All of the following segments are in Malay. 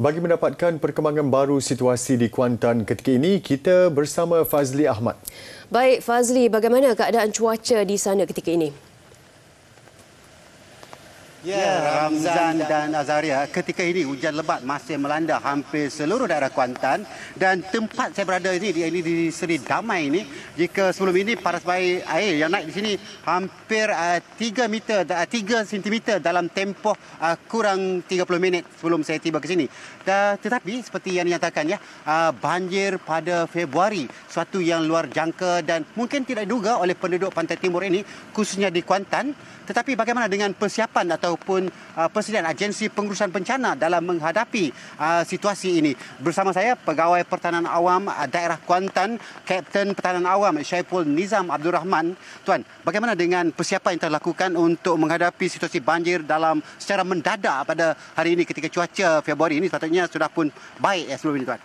Bagi mendapatkan perkembangan baru situasi di Kuantan ketika ini, kita bersama Fazli Ahmad. Baik, Fazli, bagaimana keadaan cuaca di sana ketika ini? Ya, ya, Ramzan dan Azaria, ketika ini hujan lebat masih melanda hampir seluruh daerah Kuantan dan tempat saya berada ini di ini di Seri Damai ini jika sebelum ini paras air yang naik di sini hampir uh, eh, 3 meter uh, 3 cm dalam tempoh uh, kurang 30 minit sebelum saya tiba ke sini. Uh, tetapi seperti yang dinyatakan ya, uh, banjir pada Februari suatu yang luar jangka dan mungkin tidak diduga oleh penduduk Pantai Timur ini khususnya di Kuantan. Tetapi bagaimana dengan persiapan atau ataupun uh, persediaan agensi pengurusan bencana dalam menghadapi uh, situasi ini. Bersama saya pegawai pertahanan awam uh, daerah Kuantan, Kapten Pertahanan Awam Syaiful Nizam Abdul Rahman. Tuan, bagaimana dengan persiapan yang dilakukan untuk menghadapi situasi banjir dalam secara mendadak pada hari ini ketika cuaca Februari ini sepatutnya sudah pun baik ya sebelum ini tuan?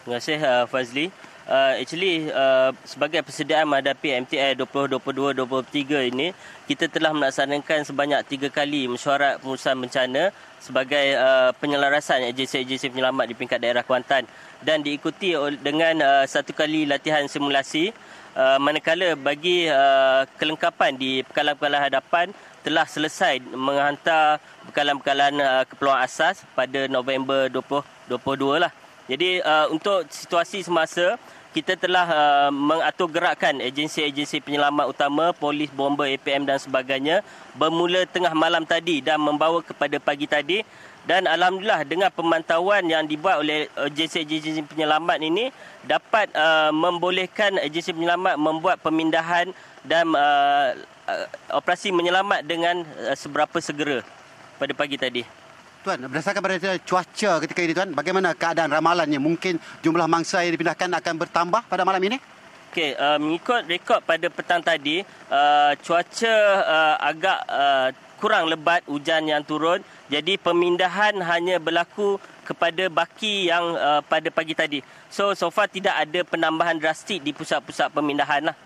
Terima kasih uh, Fazli uh, actually uh, sebagai persediaan menghadapi MTI 2022-2023 ini kita telah melaksanakan sebanyak tiga kali mesyuarat pengurusan bencana sebagai uh, penyelarasan agensi-agensi penyelamat di tingkat daerah Kuantan dan diikuti dengan uh, satu kali latihan simulasi uh, manakala bagi uh, kelengkapan di pekalan-pekalan hadapan telah selesai menghantar bekalan-bekalan uh, keperluan asas pada November 2022 lah. Jadi uh, untuk situasi semasa kita telah uh, mengatur gerakan agensi-agensi penyelamat utama, polis, bomba, APM dan sebagainya bermula tengah malam tadi dan membawa kepada pagi tadi dan alhamdulillah dengan pemantauan yang dibuat oleh agensi-agensi penyelamat ini dapat uh, membolehkan agensi penyelamat membuat pemindahan dan uh, uh, operasi menyelamat dengan uh, seberapa segera pada pagi tadi. Tuan, berdasarkan pada cuaca ketika ini, Tuan, bagaimana keadaan ramalannya? Mungkin jumlah mangsa yang dipindahkan akan bertambah pada malam ini? Okey, uh, mengikut rekod pada petang tadi, uh, cuaca uh, agak uh, kurang lebat hujan yang turun. Jadi pemindahan hanya berlaku kepada baki yang uh, pada pagi tadi. So, so far tidak ada penambahan drastik di pusat-pusat pemindahan lah.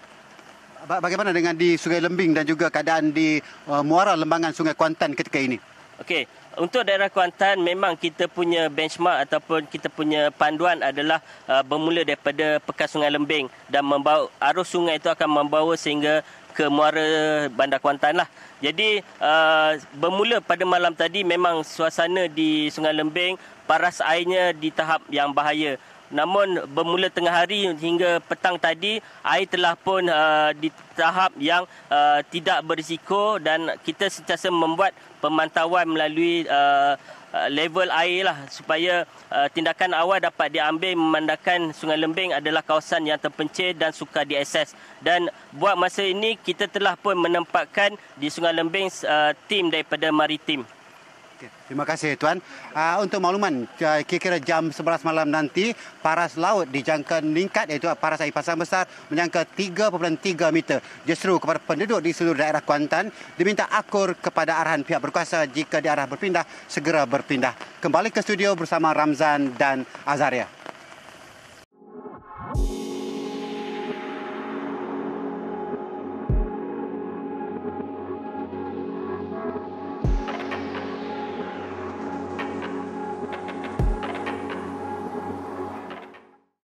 Bagaimana dengan di Sungai Lembing dan juga keadaan di uh, muara lembangan Sungai Kuantan ketika ini? Okey, untuk daerah Kuantan memang kita punya benchmark ataupun kita punya panduan adalah uh, bermula daripada pekan Sungai Lembing dan membawa arus sungai itu akan membawa sehingga ke muara Bandar Kuantan lah. Jadi uh, bermula pada malam tadi memang suasana di Sungai Lembing paras airnya di tahap yang bahaya. Namun bermula tengah hari hingga petang tadi air telah pun uh, di tahap yang uh, tidak berisiko dan kita sentiasa membuat pemantauan melalui uh, uh level air lah supaya uh, tindakan awal dapat diambil memandangkan Sungai Lembing adalah kawasan yang terpencil dan sukar diakses dan buat masa ini kita telah pun menempatkan di Sungai Lembing uh, tim daripada maritim. Terima kasih tuan. Uh, untuk makluman ah, kira-kira jam 11 malam nanti paras laut dijangka meningkat iaitu paras air pasang besar menjangka 3.3 meter. Justru kepada penduduk di seluruh daerah Kuantan diminta akur kepada arahan pihak berkuasa jika diarah berpindah segera berpindah. Kembali ke studio bersama Ramzan dan Azaria.